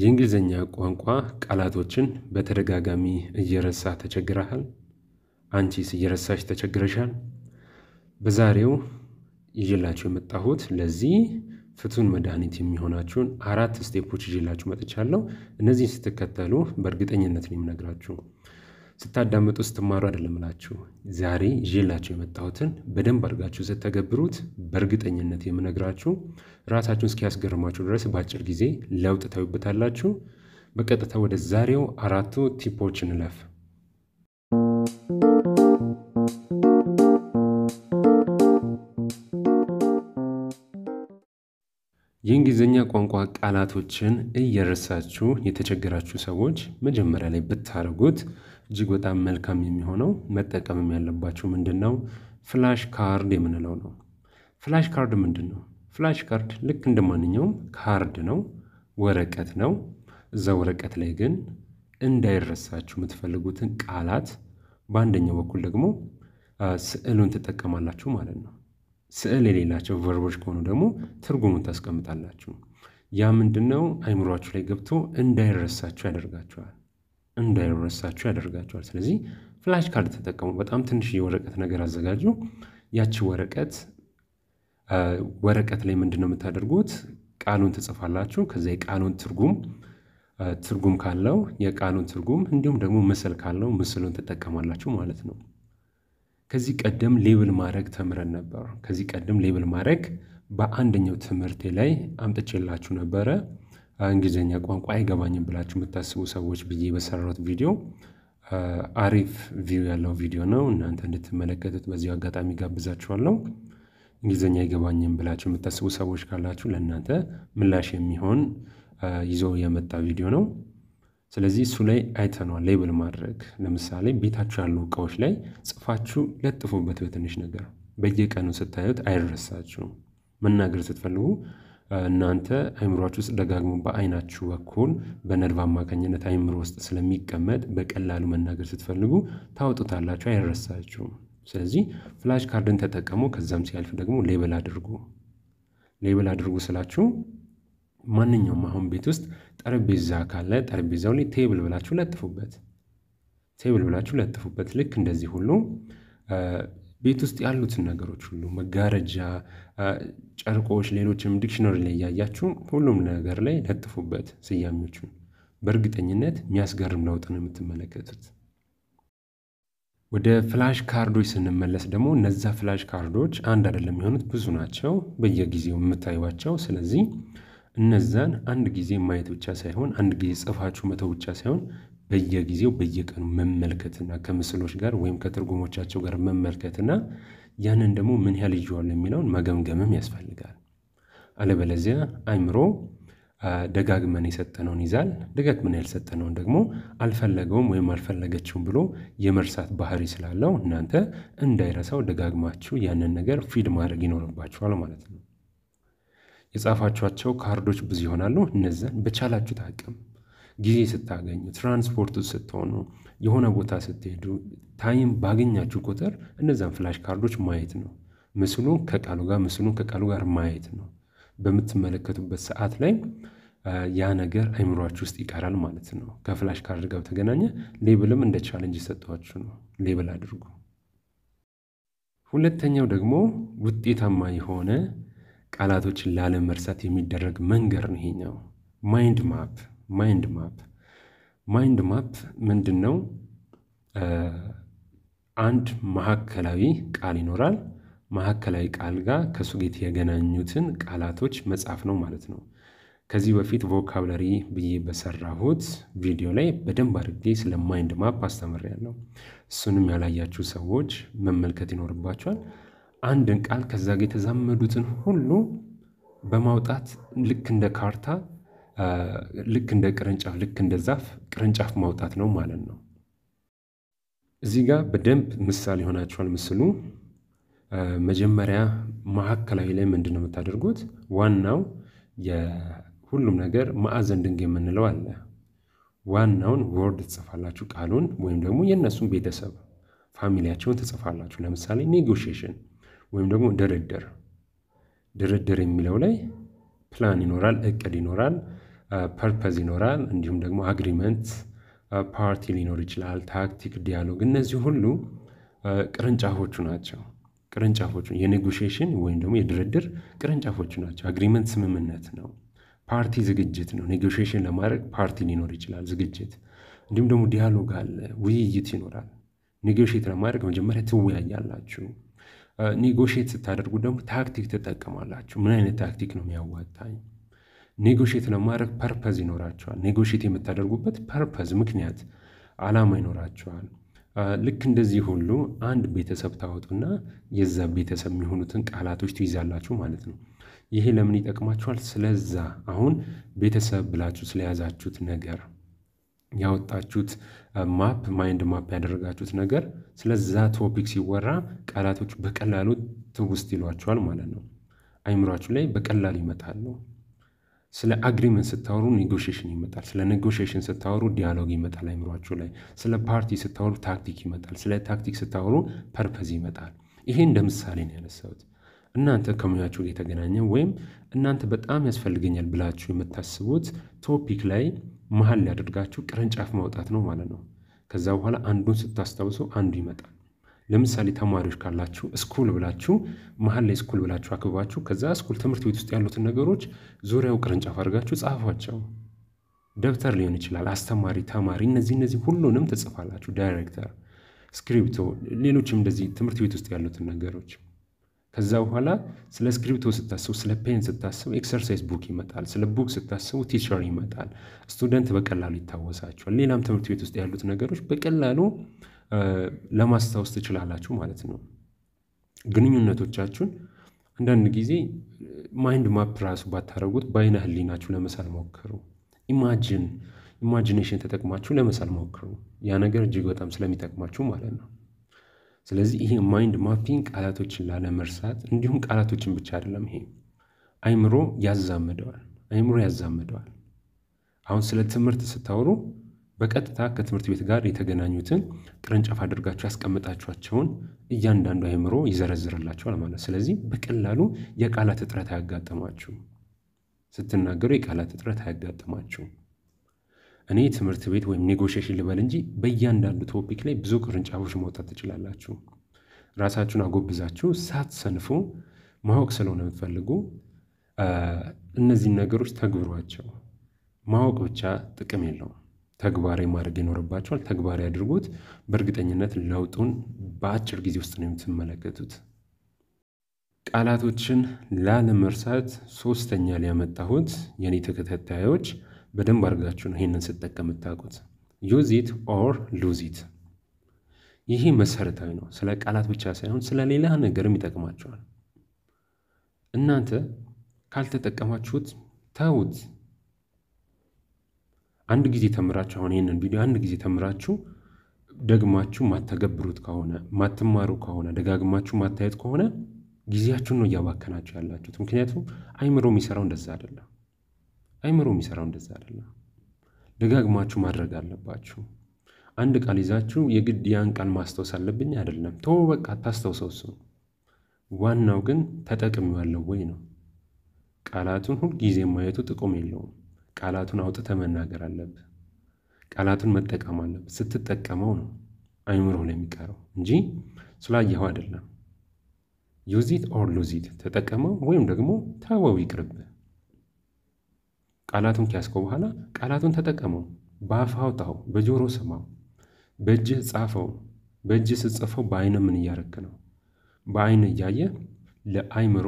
የእንግሊዝኛ ቋንቋ ቃላቶችን በተደጋጋሚ እየረሳ ተቸግረሃል? አንቺስ እየረሳሽ ተቸግረሻል? በዛሬው ይዤላችሁ የመጣሁት ለዚህ ፍቱን መድኃኒት የሚሆናችሁን አራት ስቴፖች ይዤላችሁ መጥቻለሁ። እነዚህን ስትከተሉ በእርግጠኝነት ነው የምነግራችሁ ስታዳምጡ ስትማሩ አይደለም እላችሁ ዛሬ ይዤላችሁ የመጣሁትን በደንብ አድርጋችሁ ስትተገብሩት በእርግጠኝነት የምነግራችሁ ራሳችሁን እስኪያስገርማችሁ ድረስ በአጭር ጊዜ ለውጥ ታዩበታላችሁ። በቀጥታ ወደ ዛሬው አራቱ ቲፖች እንለፍ። የእንግሊዝኛ ቋንቋ ቃላቶችን እየረሳችሁ የተቸገራችሁ ሰዎች መጀመሪያ ላይ ብታደርጉት እጅግ በጣም መልካም የሚሆነው መጠቀምም ምንድን ምንድነው ፍላሽ ካርድ የምንለው ነው። ፍላሽ ካርድ ምንድን ነው? ፍላሽ ካርድ ልክ እንደ ማንኛውም ካርድ ነው፣ ወረቀት ነው። እዛ ወረቀት ላይ ግን እንዳይረሳችሁ የምትፈልጉትን ቃላት በአንደኛው በኩል ደግሞ ስዕሉን ትጠቀማላችሁ ማለት ነው። ስዕል የሌላቸው ቨርቦች ከሆኑ ደግሞ ትርጉሙን ታስቀምጣላችሁ። ያ ምንድን ነው አይምሯችሁ ላይ ገብቶ እንዳይረሳችሁ ያደርጋችኋል። እንዳይረሳችሁ ያደርጋቸዋል። ስለዚህ ፍላሽ ካርድ ተጠቀሙ። በጣም ትንሽ የወረቀት ነገር አዘጋጁ። ያቺ ወረቀት ወረቀት ላይ ምንድን ነው የምታደርጉት? ቃሉን ትጽፋላችሁ። ከዚያ የቃሉን ትርጉም ትርጉም ካለው የቃሉን ትርጉም እንዲሁም ደግሞ ምስል ካለው ምስሉን ትጠቀማላችሁ ማለት ነው። ከዚህ ቀደም ሌብል ማድረግ ተምረን ነበር። ከዚህ ቀደም ሌብል ማድረግ በአንደኛው ትምህርቴ ላይ አምጥቼላችሁ ነበረ። እንግሊዝኛ ቋንቋ አይገባኝም ብላችሁ የምታስቡ ሰዎች ብዬ በሰራሁት ቪዲዮ አሪፍ ቪው ያለው ቪዲዮ ነው። እናንተ እንድትመለከቱት በዚሁ አጋጣሚ ጋብዛችኋለሁ። እንግሊዝኛ አይገባኝም ብላችሁ የምታስቡ ሰዎች ካላችሁ ለእናንተ ምላሽ የሚሆን ይዞ የመጣ ቪዲዮ ነው። ስለዚህ እሱ ላይ አይተኗል። ሌብል ማድረግ ለምሳሌ ቤታችሁ ያሉ እቃዎች ላይ ጽፋችሁ ለጥፉበት። በትንሽ ነገር በየቀኑ ስታዩት አይረሳችሁም። መናገር ስትፈልጉ እናንተ አይምሯችሁ ውስጥ ደጋግሞ በአይናችሁ በኩል በነርቭ አማካኝነት አይምሮ ውስጥ ስለሚቀመጥ በቀላሉ መናገር ስትፈልጉ ታውጡታላችሁ አይረሳችሁም። ስለዚህ ፍላሽ ካርድን ተጠቀሙ። ከዛም ሲያልፍ ደግሞ ሌበል አድርጉ። ሌበል አድርጉ ስላችሁ ማንኛውም አሁን ቤት ውስጥ ጠረጴዛ ካለ ጠረጴዛው ላይ ቴብል ብላችሁ ለጥፉበት። ቴብል ብላችሁ ለጥፉበት። ልክ እንደዚህ ሁሉ ቤት ውስጥ ያሉትን ነገሮች ሁሉ መጋረጃ፣ ጨርቆች፣ ሌሎችም ዲክሽነሪ ላይ እያያችሁ ሁሉም ነገር ላይ ለጥፉበት ስያሜዎቹን። በእርግጠኝነት የሚያስገርም ለውጥ ነው የምትመለከቱት። ወደ ፍላሽ ካርዶች ስንመለስ ደግሞ እነዛ ፍላሽ ካርዶች አንድ አይደለም የሆኑት ብዙ ናቸው፣ በየጊዜው የምታዩቸው። ስለዚህ እነዛን አንድ ጊዜ ማየት ብቻ ሳይሆን አንድ ጊዜ ጽፋችሁ መተው ብቻ ሳይሆን በየጊዜው በየቀኑ መመልከትና ከምስሎች ጋር ወይም ከትርጉሞቻቸው ጋር መመልከትና ያንን ደግሞ ምን ያህል ይዋል የሚለውን መገምገምም ያስፈልጋል። አለበለዚያ አይምሮ ደጋግመን የሰጠነውን ይዛል፣ ደጋግመን ያልሰጠነውን ደግሞ አልፈለገውም ወይም አልፈለገችውም ብሎ የመርሳት ባህሪ ስላለው እናንተ እንዳይረሳው ደጋግማችሁ ያንን ነገር ፊድ ማድረግ ይኖርባችኋል ማለት ነው። የጻፋችኋቸው ካርዶች ብዙ ይሆናሉ። እነዚያን በቻላችሁ ታቅም ጊዜ ስታገኙ፣ ትራንስፖርቱ ስትሆኑ፣ የሆነ ቦታ ስትሄዱ፣ ታይም ባገኛችሁ ቁጥር እነዛን ፍላሽ ካርዶች ማየት ነው። ምስሉን ከቃሉ ጋር ምስሉን ከቃሉ ጋር ማየት ነው። በምትመለከቱበት ሰዓት ላይ ያ ነገር አይምሯችሁ ውስጥ ይቀራል ማለት ነው። ከፍላሽ ካርድ ጋር በተገናኘ ሌብልም እንደ ቻለንጅ የሰጠኋችሁ ነው። ሌብል አድርጉ። ሁለተኛው ደግሞ ውጤታማ የሆነ ቃላቶችን ላለመርሳት የሚደረግ መንገድ ነው። ይሄኛው ማይንድ ማፕ ማይንድ ማፕ ማይንድ ማፕ ምንድን ነው? አንድ ማዕከላዊ ቃል ይኖራል። ማዕከላዊ ቃል ጋር ከእሱ ጌት የገናኙትን ቃላቶች መጻፍ ነው ማለት ነው። ከዚህ በፊት ቮካብለሪ ብዬ በሰራሁት ቪዲዮ ላይ በደንብ አድርጌ ስለ ማይንድ ማፕ አስተምሬያለሁ። እሱንም ያላያችሁ ሰዎች መመልከት ይኖርባቸዋል። አንድን ቃል ከዛ ጋር የተዛመዱትን ሁሉ በማውጣት ልክ እንደ ካርታ ልክ እንደ ቅርንጫፍ ልክ እንደ ዛፍ ቅርንጫፍ ማውጣት ነው ማለት ነው። እዚህ ጋር በደንብ ምሳሌ ይሆናችኋል ምስሉ። መጀመሪያ መሀከላዊ ላይ ምንድን ነው የምታደርጉት? ዋናው የሁሉም ነገር ማዕዘን ድንግ የምንለው አለ። ዋናውን ወርድ ትጽፋላችሁ፣ ቃሉን ወይም ደግሞ የእነሱን ቤተሰብ ፋሚሊያቸውን ትጽፋላችሁ። ለምሳሌ ኔጎሽሽን ወይም ደግሞ ድርድር ድርድር የሚለው ላይ ፕላን ይኖራል፣ እቅድ ይኖራል፣ ፐርፐዝ ይኖራል። እንዲሁም ደግሞ አግሪመንት፣ ፓርቲ ሊኖር ይችላል፣ ታክቲክ፣ ዲያሎግ። እነዚህ ሁሉ ቅርንጫፎቹ ናቸው። ቅርንጫፎቹ የኔጎሽሽን ወይም ደግሞ የድርድር ቅርንጫፎቹ ናቸው። አግሪመንት ስምምነት ነው። ፓርቲ ዝግጅት ነው። ኔጎሽሽን ለማድረግ ፓርቲ ሊኖር ይችላል ዝግጅት። እንዲሁም ደግሞ ዲያሎግ አለ፣ ውይይት ይኖራል። ኔጎሽት ለማድረግ መጀመሪያ ትወያያላችሁ። ኔጎሽት ስታደርጉ ደግሞ ታክቲክ ትጠቀማላችሁ። ምን አይነት ታክቲክ ነው የሚያዋጣኝ? ኔጎሽት ለማድረግ ፐርፐዝ ይኖራቸዋል። ኔጎሽት የምታደርጉበት ፐርፐዝ ምክንያት፣ አላማ ይኖራቸዋል። ልክ እንደዚህ ሁሉ አንድ ቤተሰብ ታወጡና የዛ ቤተሰብ የሚሆኑትን ቃላቶች ትይዛላችሁ ማለት ነው። ይሄ ለምን ይጠቅማችኋል? ስለዛ አሁን ቤተሰብ ብላችሁ ስለያዛችሁት ነገር ያወጣችሁት ማፕ ማይንድ ማፕ ያደረጋችሁት ነገር ስለዛ ቶፒክ ሲወራ ቃላቶች በቀላሉ ትውስት ይሏቸዋል ማለት ነው። አይምሯችሁ ላይ በቀላሉ ይመጣሉ። ስለ አግሪመንት ስታወሩ ኔጎሽሽን ይመጣል። ስለ ኔጎሽሽን ስታወሩ ዲያሎግ ይመጣል አይምሯችሁ ላይ። ስለ ፓርቲ ስታወሩ ታክቲክ ይመጣል። ስለ ታክቲክ ስታወሩ ፐርፐዝ ይመጣል። ይሄ እንደ ምሳሌ ነው ያነሳሁት። እናንተ ከሙያችሁ ጋር የተገናኘ ወይም እናንተ በጣም ያስፈልገኛል ብላችሁ የምታስቡት ቶፒክ ላይ መሀል ላይ አድርጋችሁ ቅርንጫፍ ማውጣት ነው ማለት ነው። ከዛ በኋላ አንዱን ስታስታውሱ አንዱ ይመጣል። ለምሳሌ ተማሪዎች ካላችሁ እስኩል ብላችሁ መሀል ላይ እስኩል ብላችሁ አክብባችሁ ከዛ እስኩል ትምህርት ቤት ውስጥ ያሉትን ነገሮች ዙሪያው ቅርንጫፍ አድርጋችሁ ጻፏቸው። ደብተር ሊሆን ይችላል፣ አስተማሪ፣ ተማሪ፣ እነዚህ እነዚህ ሁሉንም ትጽፋላችሁ። ዳይሬክተር፣ ስክሪፕቶ፣ ሌሎችም እንደዚህ ትምህርት ቤት ውስጥ ያሉትን ነገሮች ከዛ በኋላ ስለ ስክሪፕቶ ስታስቡ፣ ስለ ፔን ስታስቡ ኤክሰርሳይዝ ቡክ ይመጣል። ስለ ቡክ ስታስቡ ቲቸር ይመጣል። ስቱደንት በቀላሉ ይታወሳቸዋል። ሌላም ትምህርት ቤት ውስጥ ያሉት ነገሮች በቀላሉ ለማስታወስ ትችላላችሁ ማለት ነው። ግንኙነቶቻችሁን አንዳንድ ጊዜ ማይንድ ማፕ ራሱ ባታደረጉት በአይነ ህሊናችሁ ለመሳል ሞክሩ። ኢማጂን ኢማጂኔሽን ተጠቅማችሁ ለመሳል ሞክሩ። ያ ነገር እጅግ በጣም ስለሚጠቅማችሁ ማለት ነው። ስለዚህ ይሄ ማይንድ ማፒንግ ቃላቶችን ላለመርሳት እንዲሁም ቃላቶችን ብቻ አይደለም፣ ይሄ አይምሮ ያዛምደዋል። አይምሮ ያዛምደዋል። አሁን ስለ ትምህርት ስታወሩ በቀጥታ ከትምህርት ቤት ጋር የተገናኙትን ቅርንጫፍ አድርጋችሁ ያስቀምጣችኋቸውን እያንዳንዱ አይምሮ ይዘረዝርላችኋል ማለት። ስለዚህ በቀላሉ የቃላት እጥረት አያጋጥማችሁ፣ ስትናገሩ የቃላት እጥረት አያጋጥማችሁም። እኔ ትምህርት ቤት ወይም ኔጎሽሽን ልበል እንጂ በእያንዳንዱ ቶፒክ ላይ ብዙ ቅርንጫፎች መውጣት ትችላላችሁ። ራሳችሁን አጎብዛችሁ ሳትሰንፉ ማወቅ ስለሆነ የምትፈልጉ እነዚህን ነገሮች ተግብሯቸው። ማወቅ ብቻ ጥቅም የለውም፣ ተግባራዊ ማድረግ ይኖርባቸዋል። ተግባራዊ አድርጎት፣ በእርግጠኝነት ለውጡን በአጭር ጊዜ ውስጥ ነው የምትመለከቱት። ቃላቶችን ላለመርሳት ሶስተኛ ላይ ያመጣሁት የእኔ ተከታታዮች በደንብ አድርጋችሁ ነው ይህንን ስጠቀም የምታውቁት። ዩዝ ኢት ኦር ሉዝ ኢት። ይሄ መሰረታዊ ነው። ስለ ቃላት ብቻ ሳይሆን ስለ ሌላ ነገርም ይጠቅማቸዋል። እናንተ ካልተጠቀማችሁት ተውት አንድ ጊዜ ተምራችሁ አሁን ይህንን ቪዲዮ አንድ ጊዜ ተምራችሁ ደግማችሁ ማተገብሩት ከሆነ ማትማሩ ከሆነ ደጋግማችሁ ማታየት ከሆነ ጊዜያችሁን ነው እያባከናችሁ ያላችሁት። ምክንያቱም አይምሮ የሚሰራው እንደዛ አይደለም። አይምሮ የሚሰራው እንደዛ አይደለም። ደጋግማችሁ ማድረግ አለባችሁ። አንድ ቃል ይዛችሁ የግድ ያን ቃል ማስታወስ አለብኝ አይደለም። ቶ በቃ ታስታውሰው እሱ። ዋናው ግን ተጠቅሚዋለሁ ወይ ነው። ቃላቱን ሁልጊዜ ማየቱ ጥቅም የለውም። ቃላቱን አውጥተ መናገር አለብህ። ቃላቱን መጠቀም አለብህ። ስትጠቀመው ነው አይምሮ ነው የሚቀረው እንጂ ስላየኸው አይደለም። ዩዚት ኦር ሉዚት ተጠቀመው ወይም ደግሞ ተወው፣ ይቅርብህ። ቃላቱን ከያዝከው በኋላ ቃላቱን ተጠቀመው፣ በአፍ አውጣው፣ በጆሮ ስማው፣ በእጅህ ጻፈው። በእጅ ስትጽፈው በአይን ምን እያረክ ነው? በአይን እያየ ለአይምሮ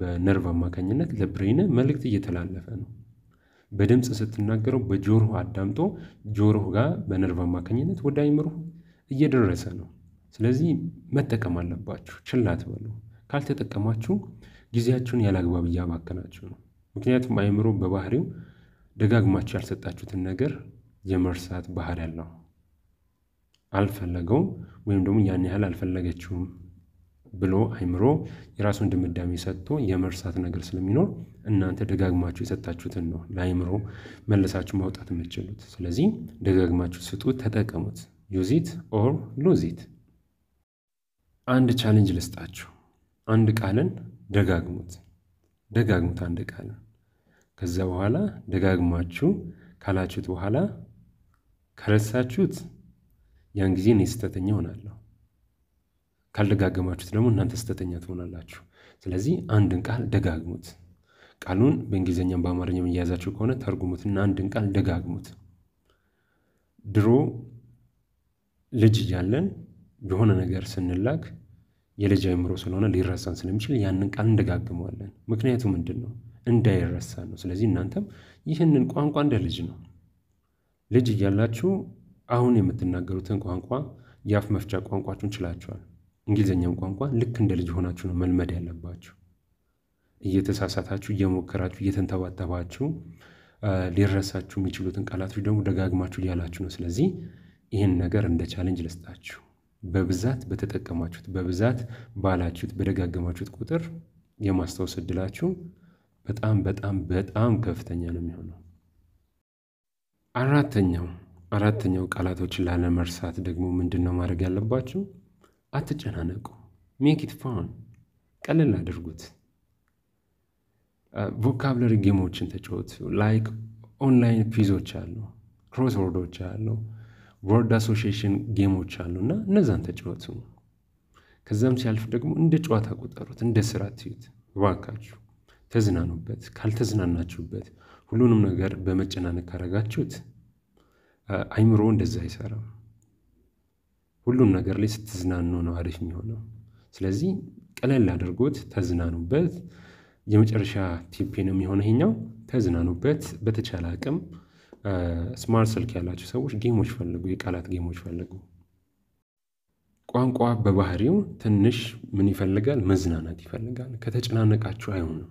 በነርቭ አማካኝነት ለብሬን መልእክት እየተላለፈ ነው። በድምፅ ስትናገረው በጆሮ አዳምጦ ጆሮ ጋር በነርቭ አማካኝነት ወደ አይምሮ እየደረሰ ነው። ስለዚህ መጠቀም አለባችሁ። ችላ ትበሉ። ካልተጠቀማችሁ ጊዜያችሁን ያለ አግባብ እያባከናችሁ ነው። ምክንያቱም አይምሮ በባህሪው ደጋግማችሁ ያልሰጣችሁትን ነገር የመርሳት ባህሪ ያለው አልፈለገውም ወይም ደግሞ ያን ያህል አልፈለገችውም ብሎ አይምሮ የራሱን ድምዳሜ ሰጥቶ የመርሳት ነገር ስለሚኖር እናንተ ደጋግማችሁ የሰጣችሁትን ነው ለአይምሮ መለሳችሁ ማውጣት የምችሉት። ስለዚህ ደጋግማችሁ ስጡት፣ ተጠቀሙት። ዩዚት ኦር ሉዚት። አንድ ቻሌንጅ ልስጣችሁ። አንድ ቃልን ደጋግሙት። ደጋግሙት አንድ ቃል። ከዛ በኋላ ደጋግማችሁ ካላችሁት በኋላ ከረሳችሁት ያን ጊዜ እኔ ስህተተኛ ሆናለሁ። ካልደጋገማችሁት ደግሞ እናንተ ስህተተኛ ትሆናላችሁ። ስለዚህ አንድን ቃል ደጋግሙት። ቃሉን በእንግሊዝኛም በአማርኛም እየያዛችሁ ከሆነ ተርጉሙትና አንድን ቃል ደጋግሙት። ድሮ ልጅ እያለን የሆነ ነገር ስንላክ የልጅ አእምሮ ስለሆነ ሊረሳን ስለሚችል ያንን ቃል እንደጋግመዋለን። ምክንያቱ ምንድን ነው? እንዳይረሳን ነው። ስለዚህ እናንተም ይህንን ቋንቋ እንደ ልጅ ነው። ልጅ እያላችሁ አሁን የምትናገሩትን ቋንቋ የአፍ መፍቻ ቋንቋችሁን ችላችኋል። እንግሊዝኛውን ቋንቋ ልክ እንደ ልጅ ሆናችሁ ነው መልመድ ያለባችሁ። እየተሳሳታችሁ፣ እየሞከራችሁ፣ እየተንተባተባችሁ ሊረሳችሁ የሚችሉትን ቃላቶች ደግሞ ደጋግማችሁ እያላችሁ ነው። ስለዚህ ይህን ነገር እንደ ቻለንጅ ልስጣችሁ። በብዛት በተጠቀማችሁት በብዛት ባላችሁት በደጋገማችሁት ቁጥር የማስታወስ እድላችሁ በጣም በጣም በጣም ከፍተኛ ነው የሚሆነው። አራተኛው አራተኛው ቃላቶችን ላለመርሳት ደግሞ ምንድን ነው ማድረግ ያለባችሁ? አትጨናነቁ። ሜክ ኢት ፋን፣ ቀለል አድርጉት። ቮካብለሪ ጌሞችን ተጫወቱ። ላይክ ኦንላይን ፊዞች አሉ፣ ክሮስወርዶች አሉ ወርድ አሶሽሽን ጌሞች አሉና እነዛን ተጫወቱ። ከዛም ሲያልፍ ደግሞ እንደ ጨዋታ ቁጠሩት፣ እንደ ስራ ትዩት። እባካችሁ ተዝናኑበት። ካልተዝናናችሁበት ሁሉንም ነገር በመጨናነቅ ካረጋችሁት አይምሮ እንደዛ አይሰራም። ሁሉም ነገር ላይ ስትዝናኑ ነው አሪፍ የሚሆነው። ስለዚህ ቀለል አድርጎት ተዝናኑበት። የመጨረሻ ቲፔ ነው የሚሆነ ይሄኛው፣ ተዝናኑበት በተቻለ አቅም ስማርት ስልክ ያላቸው ሰዎች ጌሞች ፈልጉ፣ የቃላት ጌሞች ፈልጉ። ቋንቋ በባህሪው ትንሽ ምን ይፈልጋል? መዝናናት ይፈልጋል። ከተጨናነቃችሁ አይሆንም።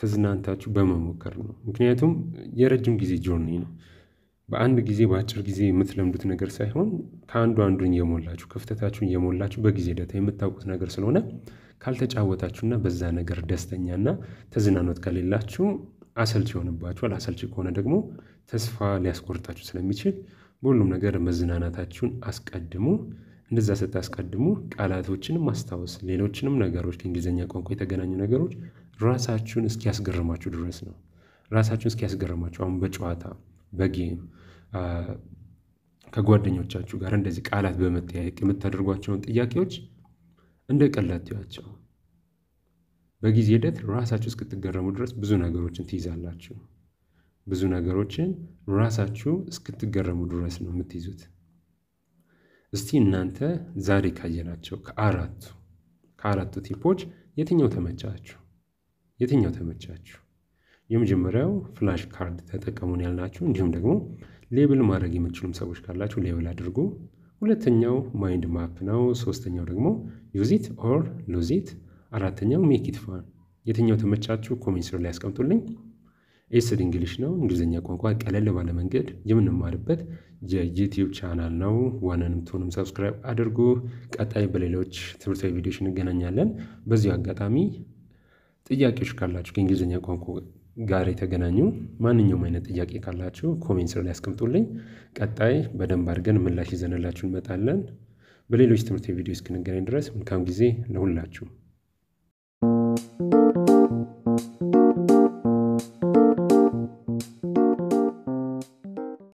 ተዝናንታችሁ በመሞከር ነው። ምክንያቱም የረጅም ጊዜ ጆርኒ ነው። በአንድ ጊዜ በአጭር ጊዜ የምትለምዱት ነገር ሳይሆን ከአንዱ አንዱን የሞላችሁ ክፍተታችሁን እየሞላችሁ በጊዜ ደታ የምታውቁት ነገር ስለሆነ ካልተጫወታችሁና በዛ ነገር ደስተኛና ተዝናኖት ከሌላችሁ አሰልች ይሆንባችኋል። አሰልች ከሆነ ደግሞ ተስፋ ሊያስቆርጣችሁ ስለሚችል በሁሉም ነገር መዝናናታችሁን አስቀድሙ። እንደዛ ስታስቀድሙ ቃላቶችንም ማስታወስ፣ ሌሎችንም ነገሮች ከእንግሊዝኛ ቋንቋ የተገናኙ ነገሮች ራሳችሁን እስኪያስገርማችሁ ድረስ ነው። ራሳችሁን እስኪያስገርማችሁ አሁን በጨዋታ በጌም ከጓደኞቻችሁ ጋር እንደዚህ ቃላት በመጠያየቅ የምታደርጓቸውን ጥያቄዎች እንደ በጊዜ ሂደት ራሳችሁ እስክትገረሙ ድረስ ብዙ ነገሮችን ትይዛላችሁ። ብዙ ነገሮችን ራሳችሁ እስክትገረሙ ድረስ ነው የምትይዙት። እስቲ እናንተ ዛሬ ካየናቸው ከአራቱ ከአራቱ ቲፖች የትኛው ተመቻችሁ? የትኛው ተመቻችሁ? የመጀመሪያው ፍላሽ ካርድ ተጠቀሙን ያልናችሁ፣ እንዲሁም ደግሞ ሌብል ማድረግ የምትችሉም ሰዎች ካላችሁ ሌብል አድርጉ። ሁለተኛው ማይንድ ማፕ ነው። ሶስተኛው ደግሞ ዩዚት ኦር ሉዚት አራተኛው ሜክ ኢት ፋን። የትኛው ተመቻችሁ? ኮሜንት ስር ላይ ያስቀምጡልኝ። ኤስድ እንግሊሽ ነው፣ እንግሊዝኛ ቋንቋ ቀለል ባለ መንገድ የምንማርበት የዩቲዩብ ቻናል ነው። ዋናንም ቶንም ሰብስክራይብ አድርጉ። ቀጣይ በሌሎች ትምህርታዊ ቪዲዮች እንገናኛለን። በዚሁ አጋጣሚ ጥያቄዎች ካላችሁ ከእንግሊዝኛ ቋንቋ ጋር የተገናኙ ማንኛውም አይነት ጥያቄ ካላችሁ ኮሜንት ስር ላይ ያስቀምጡልኝ። ቀጣይ በደንብ አድርገን ምላሽ ይዘንላችሁ እንመጣለን። በሌሎች ትምህርታዊ ቪዲዮ እስክንገናኝ ድረስ መልካም ጊዜ ለሁላችሁ።